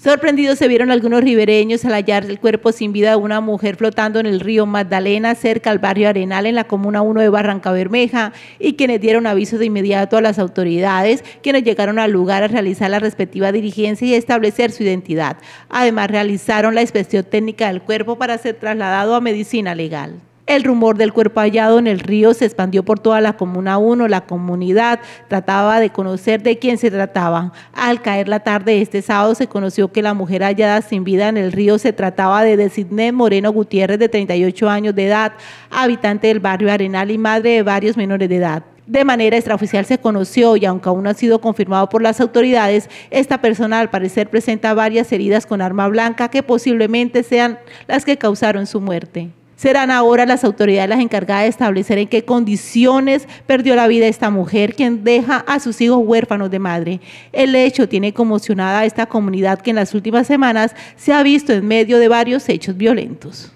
Sorprendidos se vieron algunos ribereños al hallar el cuerpo sin vida de una mujer flotando en el río Magdalena, cerca al barrio Arenal, en la comuna 1 de Barranca Bermeja, y quienes dieron aviso de inmediato a las autoridades, quienes llegaron al lugar a realizar la respectiva dirigencia y establecer su identidad. Además, realizaron la inspección técnica del cuerpo para ser trasladado a medicina legal. El rumor del cuerpo hallado en el río se expandió por toda la Comuna 1. La comunidad trataba de conocer de quién se trataba. Al caer la tarde este sábado se conoció que la mujer hallada sin vida en el río se trataba de Desidne Moreno Gutiérrez, de 38 años de edad, habitante del barrio Arenal y madre de varios menores de edad. De manera extraoficial se conoció y aunque aún no ha sido confirmado por las autoridades, esta persona al parecer presenta varias heridas con arma blanca que posiblemente sean las que causaron su muerte serán ahora las autoridades las encargadas de establecer en qué condiciones perdió la vida esta mujer, quien deja a sus hijos huérfanos de madre. El hecho tiene conmocionada a esta comunidad que en las últimas semanas se ha visto en medio de varios hechos violentos.